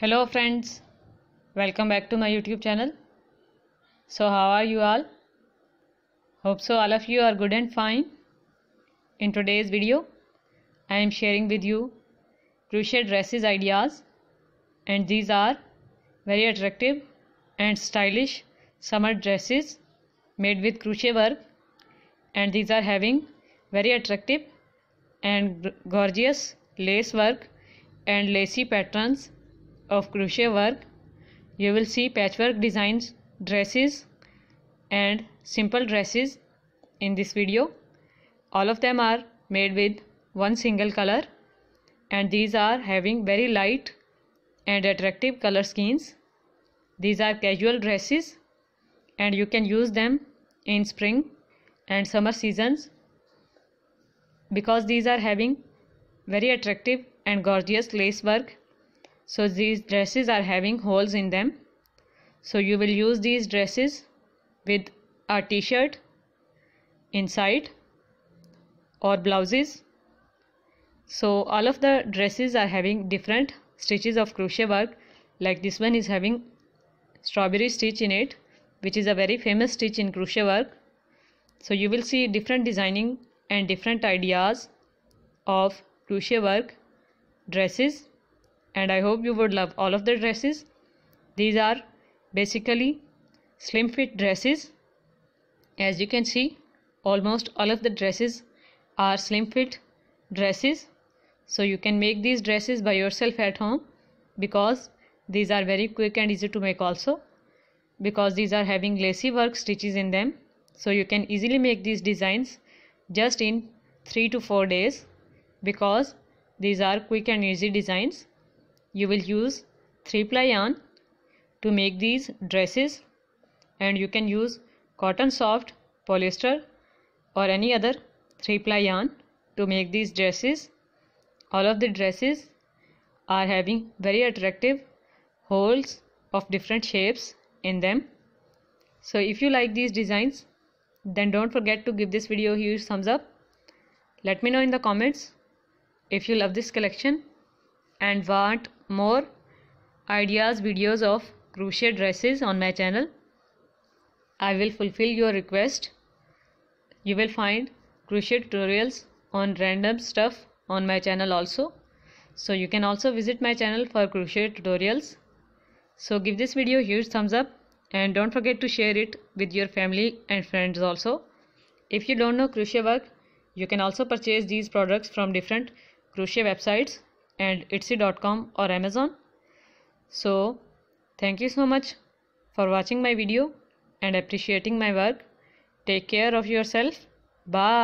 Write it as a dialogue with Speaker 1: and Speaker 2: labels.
Speaker 1: hello friends welcome back to my youtube channel so how are you all hope so all of you are good and fine in today's video i am sharing with you crochet dresses ideas and these are very attractive and stylish summer dresses made with crochet work and these are having very attractive and gorgeous lace work and lacy patterns of crochet work you will see patchwork designs dresses and simple dresses in this video all of them are made with one single color and these are having very light and attractive color schemes these are casual dresses and you can use them in spring and summer seasons because these are having very attractive and gorgeous lace work so these dresses are having holes in them so you will use these dresses with a t-shirt inside or blouses so all of the dresses are having different stitches of crochet work like this one is having strawberry stitch in it which is a very famous stitch in crochet work so you will see different designing and different ideas of crochet work dresses and I hope you would love all of the dresses. These are basically slim fit dresses. As you can see, almost all of the dresses are slim fit dresses. So you can make these dresses by yourself at home because these are very quick and easy to make also because these are having lacy work stitches in them. So you can easily make these designs just in 3 to 4 days because these are quick and easy designs you will use 3 ply yarn to make these dresses and you can use cotton soft polyester or any other 3 ply yarn to make these dresses all of the dresses are having very attractive holes of different shapes in them so if you like these designs then don't forget to give this video a huge thumbs up let me know in the comments if you love this collection and want more ideas videos of crochet dresses on my channel I will fulfill your request you will find crochet tutorials on random stuff on my channel also so you can also visit my channel for crochet tutorials so give this video huge thumbs up and don't forget to share it with your family and friends also if you don't know crochet work you can also purchase these products from different crochet websites and etsy.com or amazon so thank you so much for watching my video and appreciating my work take care of yourself bye